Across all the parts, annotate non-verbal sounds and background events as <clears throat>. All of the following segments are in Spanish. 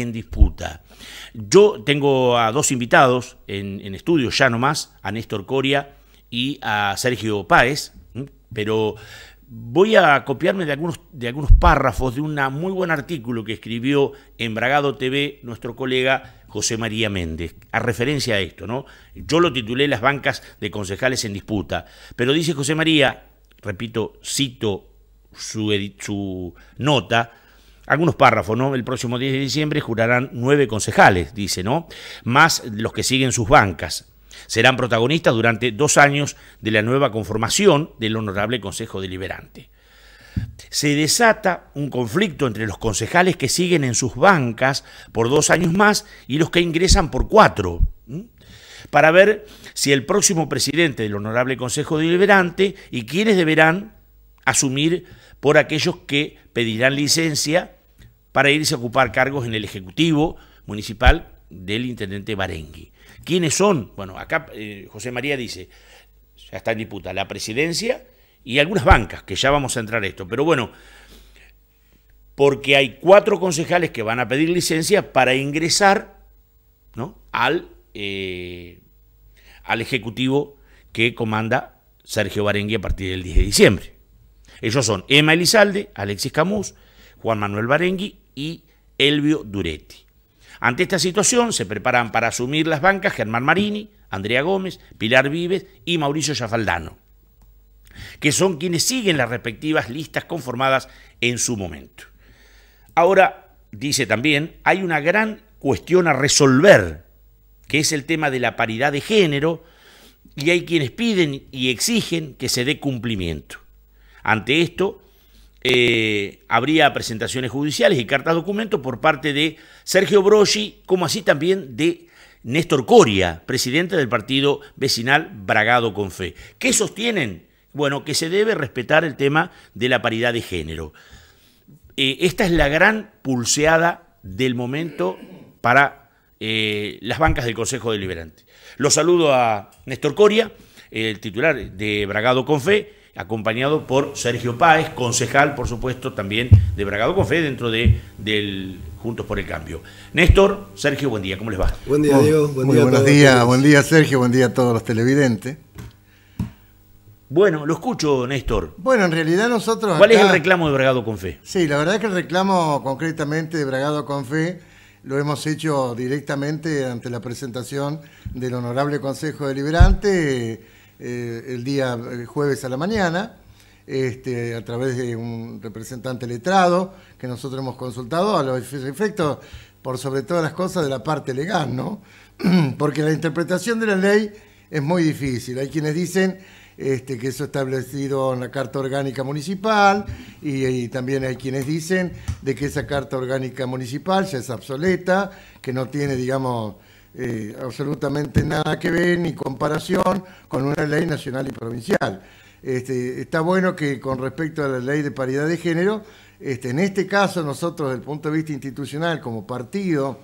en disputa. Yo tengo a dos invitados en, estudio ya nomás, a Néstor Coria y a Sergio Páez, pero voy a copiarme de algunos, de algunos párrafos de un muy buen artículo que escribió en Bragado TV nuestro colega José María Méndez, a referencia a esto, ¿no? Yo lo titulé Las bancas de concejales en disputa, pero dice José María, repito, cito su, su nota, algunos párrafos, ¿no? El próximo 10 de diciembre jurarán nueve concejales, dice, ¿no? Más los que siguen sus bancas. Serán protagonistas durante dos años de la nueva conformación del Honorable Consejo Deliberante. Se desata un conflicto entre los concejales que siguen en sus bancas por dos años más y los que ingresan por cuatro, para ver si el próximo presidente del Honorable Consejo Deliberante y quienes deberán asumir por aquellos que pedirán licencia para irse a ocupar cargos en el Ejecutivo Municipal del Intendente Barengui. ¿Quiénes son? Bueno, acá eh, José María dice, ya está en disputa la presidencia y algunas bancas, que ya vamos a entrar a esto, pero bueno, porque hay cuatro concejales que van a pedir licencia para ingresar ¿no? al, eh, al Ejecutivo que comanda Sergio Barengui a partir del 10 de diciembre. Ellos son Emma Elizalde, Alexis Camus, Juan Manuel Barengui y Elvio Duretti. Ante esta situación se preparan para asumir las bancas Germán Marini, Andrea Gómez, Pilar Vives y Mauricio Jafaldano, que son quienes siguen las respectivas listas conformadas en su momento. Ahora, dice también, hay una gran cuestión a resolver, que es el tema de la paridad de género, y hay quienes piden y exigen que se dé cumplimiento. Ante esto, eh, habría presentaciones judiciales y cartas documento por parte de Sergio Broggi, como así también de Néstor Coria, presidente del partido vecinal Bragado con Fe. ¿Qué sostienen? Bueno, que se debe respetar el tema de la paridad de género. Eh, esta es la gran pulseada del momento para eh, las bancas del Consejo Deliberante. Los saludo a Néstor Coria, el titular de Bragado con Fe acompañado por Sergio Páez, concejal, por supuesto, también de Bragado con Fe, dentro de, del Juntos por el Cambio. Néstor, Sergio, buen día, ¿cómo les va? Buen día, Diego. Buen Muy buenos días, buen día, Sergio, buen día a todos los televidentes. Bueno, lo escucho, Néstor. Bueno, en realidad nosotros... ¿Cuál es el reclamo de Bragado con Fe? Sí, la verdad es que el reclamo concretamente de Bragado con Fe lo hemos hecho directamente ante la presentación del Honorable Consejo Deliberante eh, el día eh, jueves a la mañana, este, a través de un representante letrado que nosotros hemos consultado a los efectos, por sobre todas las cosas, de la parte legal, ¿no? <clears throat> Porque la interpretación de la ley es muy difícil. Hay quienes dicen este, que eso establecido en la Carta Orgánica Municipal y, y, también hay quienes dicen de que esa Carta Orgánica Municipal ya es obsoleta, que no tiene, digamos, eh, absolutamente nada que ver ni comparación con una ley nacional y provincial. Este, está bueno que con respecto a la ley de paridad de género, este, en este caso nosotros desde el punto de vista institucional como partido,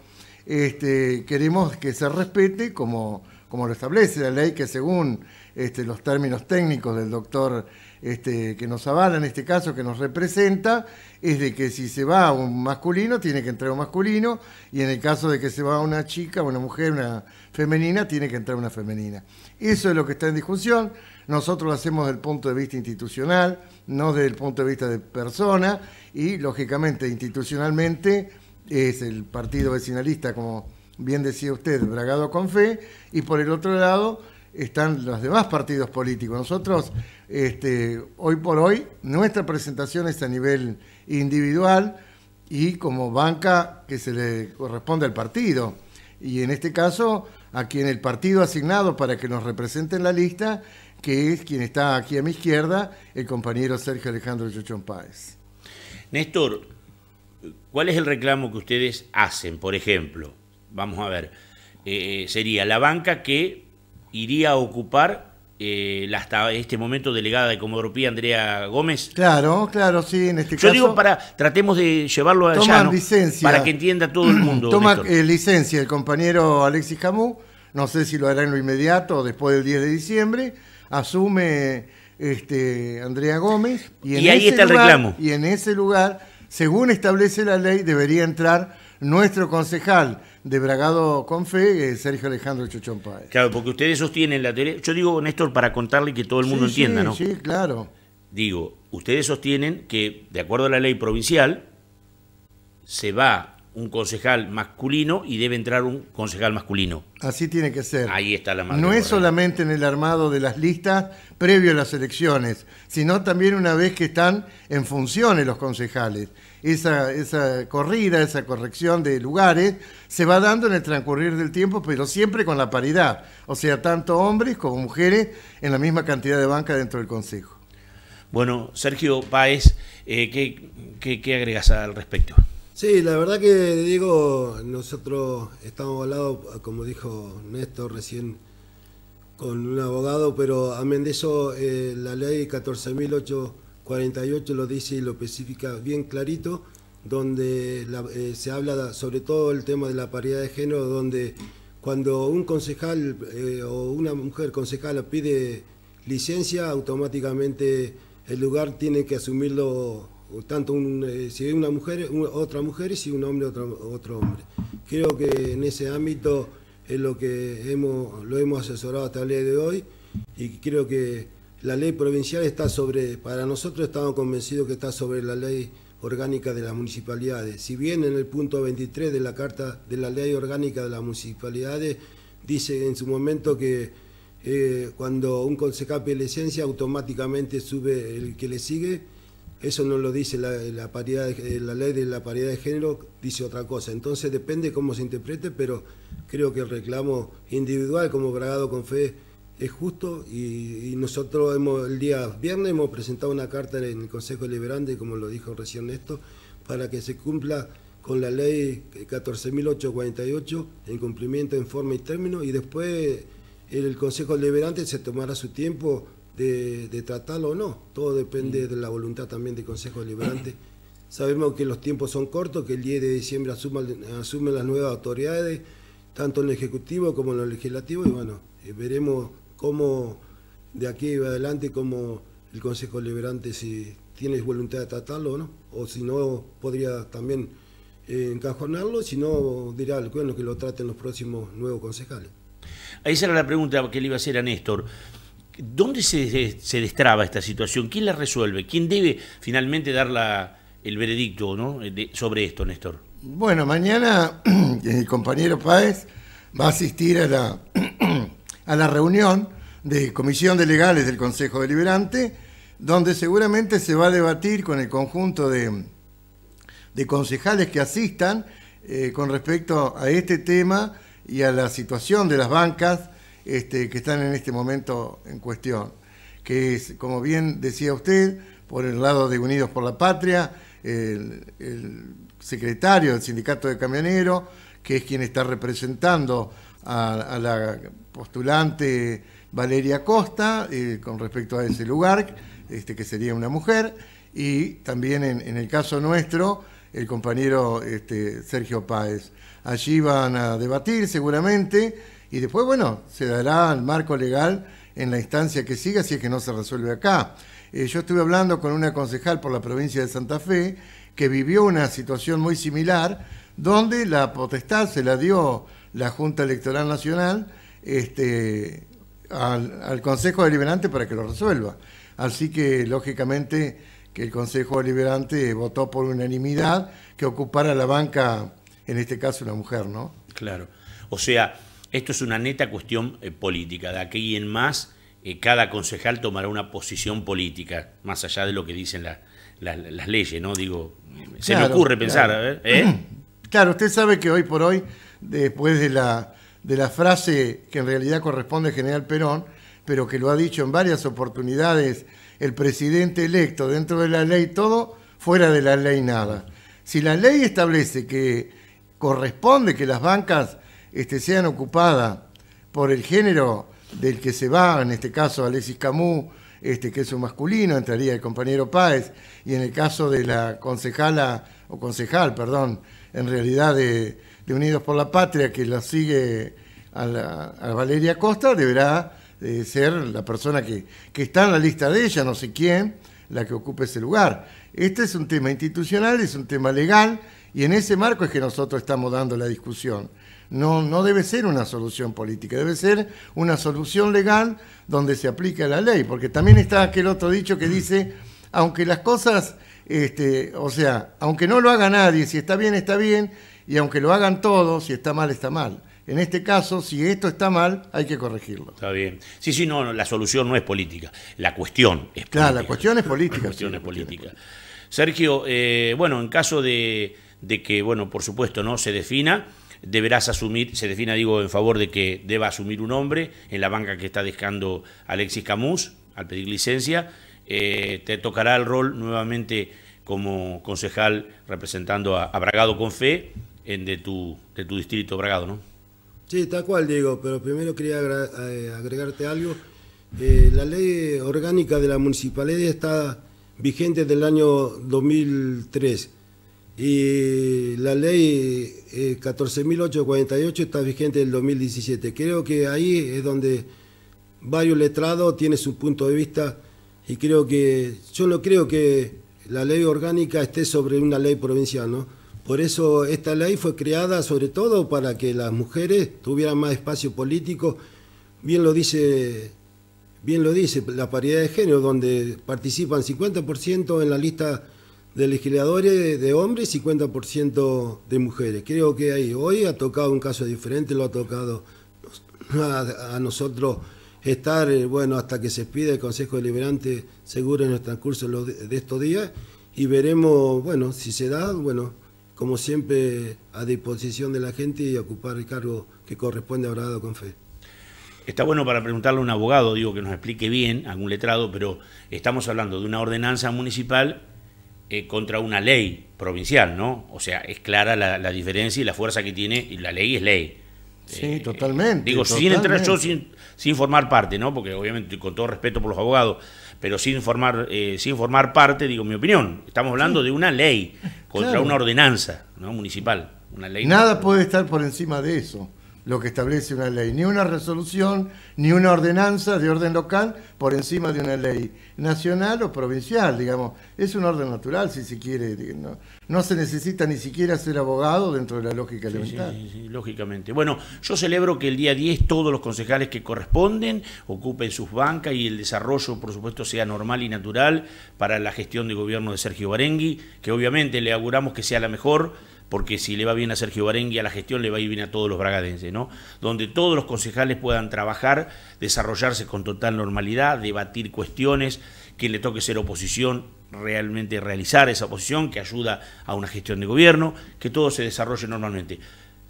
este, queremos que se respete como, como lo establece la ley que según los términos técnicos del doctor este, que nos avala en este caso, que nos representa, es de que si se va a un masculino, tiene que entrar un masculino, y en el caso de que se va a una chica, una mujer, una femenina, tiene que entrar una femenina. Eso es lo que está en discusión. Nosotros lo hacemos desde el punto de vista institucional, no desde el punto de vista de persona, y lógicamente, institucionalmente, es el partido vecinalista, como bien decía usted, bragado con fe, y por el otro lado están los demás partidos políticos. Nosotros este, hoy por hoy, nuestra presentación es a nivel individual y como banca que se le corresponde al partido. Y en este caso, a quien el partido ha asignado para que nos represente en la lista, que es quien está aquí a mi izquierda, el compañero Sergio Alejandro Chochón Páez. Néstor, ¿cuál es el reclamo que ustedes hacen, por ejemplo? Vamos a ver, eh, sería la banca que iría a ocupar eh, hasta este momento delegada de Comodropía, Andrea Gómez. Claro, claro, sí, en este caso. Yo digo para, tratemos de llevarlo a tomar licencia. Para que entienda todo el <clears throat> mundo. Toma eh, licencia el compañero Alexis Camus, no sé si lo hará en lo inmediato, o después del 10 de diciembre, asume este, Andrea Gómez. Y, ahí está el reclamo. Y en ese lugar, según establece la ley, debería entrar nuestro concejal de Bragado Confe, eh, Sergio Alejandro Chochón Claro, porque ustedes sostienen la teoría. Yo digo, Néstor, para contarle que todo el mundo entienda, ¿no? Sí, claro. Digo, ustedes sostienen que, de acuerdo a la ley provincial, se va un concejal masculino y debe entrar un concejal masculino. Así tiene que ser. Ahí está la madre. No es solamente en el armado de las listas previo a las elecciones, sino también una vez que están en funciones los concejales esa, esa corrida, esa corrección de lugares, se va dando en el transcurrir del tiempo, pero siempre con la paridad, o sea, tanto hombres como mujeres en la misma cantidad de banca dentro del Consejo. Bueno, Sergio Páez, eh, ¿qué, agregas al respecto? Sí, la verdad que digo, nosotros estamos al lado, como dijo Néstor recién, con un abogado, pero a de eso, eh, la ley 14.008 48 lo dice y lo especifica bien clarito, donde eh, se habla sobre todo el tema de la paridad de género, donde cuando un concejal eh, o una mujer concejala pide licencia, automáticamente el lugar tiene que asumirlo tanto un, eh, si es una mujer, otra mujer, y si un hombre, otro, otro hombre. Creo que en ese ámbito es lo que hemos, lo hemos asesorado hasta el día de hoy y creo que la ley provincial está sobre, para nosotros estamos convencidos que está sobre la ley orgánica de las municipalidades. Si bien en el punto 23 de la Carta de la Ley Orgánica de las Municipalidades dice en su momento que eh, cuando un concejal pide licencia automáticamente sube el que le sigue, eso no lo dice la, paridad eh, la ley de la paridad de género, dice otra cosa. Entonces depende cómo se interprete, pero creo que el reclamo individual como Bragado con Fe es justo y, nosotros hemos, el día viernes hemos presentado una carta en el Consejo Liberante, como lo dijo recién esto para que se cumpla con la ley 14.848 en cumplimiento en forma y término y después el Consejo Liberante se tomará su tiempo de, tratarlo o no. Todo depende mm. de la voluntad también del Consejo Liberante. <clears throat> Sabemos que los tiempos son cortos, que el 10 de diciembre asumen las nuevas autoridades, tanto en el Ejecutivo como en el Legislativo, y bueno, eh, veremos cómo de aquí adelante, cómo el Consejo Liberante, si tienes voluntad de tratarlo o no, o si no, podría también eh, encajonarlo, si no, dirá al bueno, que lo traten los próximos nuevos concejales. Ahí era la pregunta que le iba a hacer a Néstor. ¿Dónde se, destraba esta situación? ¿Quién la resuelve? ¿Quién debe finalmente dar el veredicto ¿no? sobre esto, Néstor? Bueno, mañana <clears throat> el compañero Páez va a asistir a la <clears throat> a la reunión de Comisión de Legales del Consejo Deliberante, donde seguramente se va a debatir con el conjunto de, concejales que asistan eh, con respecto a este tema y a la situación de las bancas este, que están en este momento en cuestión, que es, como bien decía usted, por el lado de Unidos por la Patria, el secretario del Sindicato de Camioneros, que es quien está representando a, la postulante Valeria Costa eh, con respecto a ese lugar, este, que sería una mujer, y también en, el caso nuestro, el compañero este, Sergio Páez. Allí van a debatir seguramente y después, bueno, se dará el marco legal en la instancia que siga si es que no se resuelve acá. Eh, yo estuve hablando con una concejal por la provincia de Santa Fe que vivió una situación muy similar donde la potestad se la dio la Junta Electoral Nacional este, al, Consejo Deliberante para que lo resuelva. Así que, lógicamente, que el Consejo Deliberante votó por unanimidad que ocupara la banca, en este caso una mujer, ¿no? Claro. O sea, esto es una neta cuestión eh, política. De aquí en más, eh, cada concejal tomará una posición política, más allá de lo que dicen las leyes, ¿no? Digo, se me ocurre pensar. ¿eh? <clears throat> Claro, usted sabe que hoy por hoy después de la, de la frase que en realidad corresponde al general Perón, pero que lo ha dicho en varias oportunidades el presidente electo, dentro de la ley todo, fuera de la ley nada. Si la ley establece que corresponde que las bancas este, sean ocupadas por el género del que se va, en este caso Alexis Camus, este, que es un masculino, entraría el compañero Páez, y en el caso de la concejala, o concejal, perdón, en realidad de, de Unidos por la Patria que la sigue a, Valeria Costa deberá eh, ser la persona que, está en la lista de ella, no sé quién, la que ocupe ese lugar. Este es un tema institucional, es un tema legal y en ese marco es que nosotros estamos dando la discusión. No, debe ser una solución política, debe ser una solución legal donde se aplica la ley, porque también está aquel otro dicho que dice, aunque las cosas, este, o sea, aunque no lo haga nadie, si está bien, está bien, y aunque lo hagan todos, si está mal, está mal. En este caso, si esto está mal, hay que corregirlo. Está bien. Sí, sí, no, la solución no es política. La cuestión es política. Claro, la cuestión es política. La cuestión, es, política. Sergio, eh, bueno, en caso de, que, bueno, por supuesto, no se defina, deberás asumir, se defina, digo, en favor de que deba asumir un hombre en la banca que está dejando Alexis Camus al pedir licencia. Eh, te tocará el rol nuevamente como concejal representando a, Bragado con fe de, tu, de tu distrito Bragado, ¿no? Sí, tal cual, Diego, pero primero quería eh, agregarte algo. Eh, la ley orgánica de la municipalidad está vigente del año 2003 y la ley 14.848 eh, está vigente del 2017. Creo que ahí es donde varios letrados tienen su punto de vista y creo que yo no creo que la ley orgánica esté sobre una ley provincial, ¿no? Por eso esta ley fue creada sobre todo para que las mujeres tuvieran más espacio político. Bien lo dice, bien lo dice la paridad de género, donde participan 50% en la lista de legisladores de hombres y 50% de mujeres. Creo que ahí hoy ha tocado un caso diferente, lo ha tocado a, nosotros estar, bueno, hasta que se pida el Consejo Deliberante seguro en nuestro transcurso de estos días y veremos, bueno, si se da, bueno como siempre, a disposición de la gente y ocupar el cargo que corresponde a Bragado con fe. Está bueno para preguntarle a un abogado, digo, que nos explique bien, algún letrado, pero estamos hablando de una ordenanza municipal eh, contra una ley provincial, ¿no? O sea, es clara la, diferencia y la fuerza que tiene, y la ley es ley. Sí, totalmente. Digo, sin entrar yo sin, formar parte, ¿no? Porque obviamente con todo respeto por los abogados, pero sin formar, eh, sin formar parte, digo, mi opinión, estamos hablando de una ley contra una ordenanza ¿no? municipal, una ley. Nada puede estar por encima de eso lo que establece una ley, ni una resolución, ni una ordenanza de orden local por encima de una ley nacional o provincial, digamos. Es un orden natural, si se quiere. No, se necesita ni siquiera ser abogado dentro de la lógica elemental. Sí, sí, lógicamente. Bueno, yo celebro que el día 10 todos los concejales que corresponden ocupen sus bancas y el desarrollo, por supuesto, sea normal y natural para la gestión de gobierno de Sergio Barengui, que obviamente le auguramos que sea la mejor porque si le va bien a Sergio Barengui a la gestión, le va a ir bien a todos los bragadenses, ¿no? Donde todos los concejales puedan trabajar, desarrollarse con total normalidad, debatir cuestiones, que le toque ser oposición, realmente realizar esa oposición que ayuda a una gestión de gobierno, que todo se desarrolle normalmente.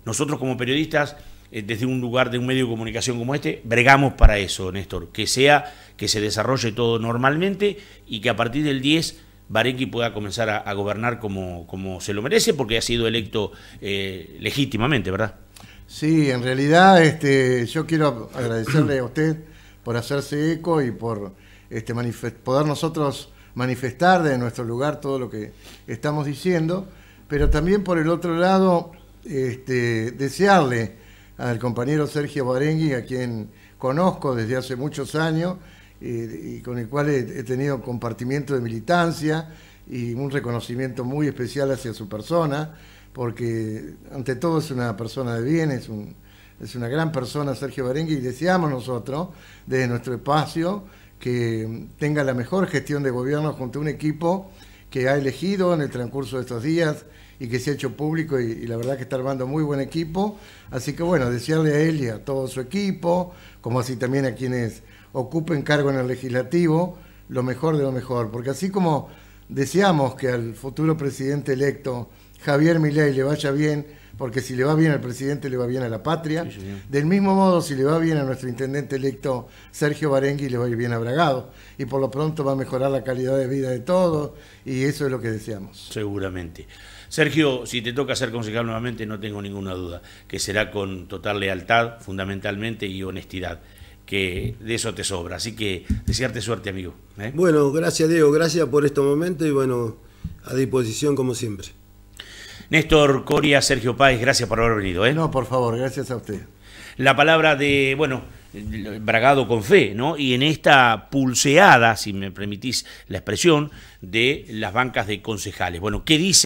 Nosotros como periodistas eh, desde un lugar de un medio de comunicación como este, bregamos para eso, Néstor, que sea, que se desarrolle todo normalmente y que a partir del 10 Bareki pueda comenzar a, gobernar como, como, se lo merece, porque ha sido electo eh, legítimamente, ¿verdad? Sí, en realidad este, yo quiero agradecerle a usted por hacerse eco y por este, poder nosotros manifestar de nuestro lugar todo lo que estamos diciendo, pero también por el otro lado este, desearle al compañero Sergio Barengui, a quien conozco desde hace muchos años y con el cual he, tenido compartimiento de militancia y un reconocimiento muy especial hacia su persona, porque ante todo es una persona de bien, es, un, es una gran persona Sergio Berengui y deseamos nosotros, desde nuestro espacio, que tenga la mejor gestión de gobierno junto a un equipo que ha elegido en el transcurso de estos días y que se ha hecho público y, la verdad que está armando muy buen equipo. Así que bueno, desearle a él y a todo su equipo, como así también a quienes ocupen cargo en el legislativo, lo mejor de lo mejor, porque así como deseamos que al futuro presidente electo Javier Milei le vaya bien, porque si le va bien al presidente le va bien a la patria, del mismo modo si le va bien a nuestro intendente electo Sergio Barengui le va bien a Bragado, y por lo pronto va a mejorar la calidad de vida de todos, y eso es lo que deseamos. Seguramente. Sergio, si te toca ser concejal nuevamente, no tengo ninguna duda, que será con total lealtad, fundamentalmente, y honestidad que de eso te sobra. Así que desearte suerte, amigo. ¿eh? Bueno, gracias, Diego. Gracias por este momento y bueno, a disposición como siempre. Néstor Coria, Sergio Páez, gracias por haber venido. ¿eh? No, por favor, gracias a usted. La palabra de, bueno, bragado con fe, ¿no? Y en esta pulseada, si me permitís la expresión, de las bancas de concejales. Bueno, ¿qué dice?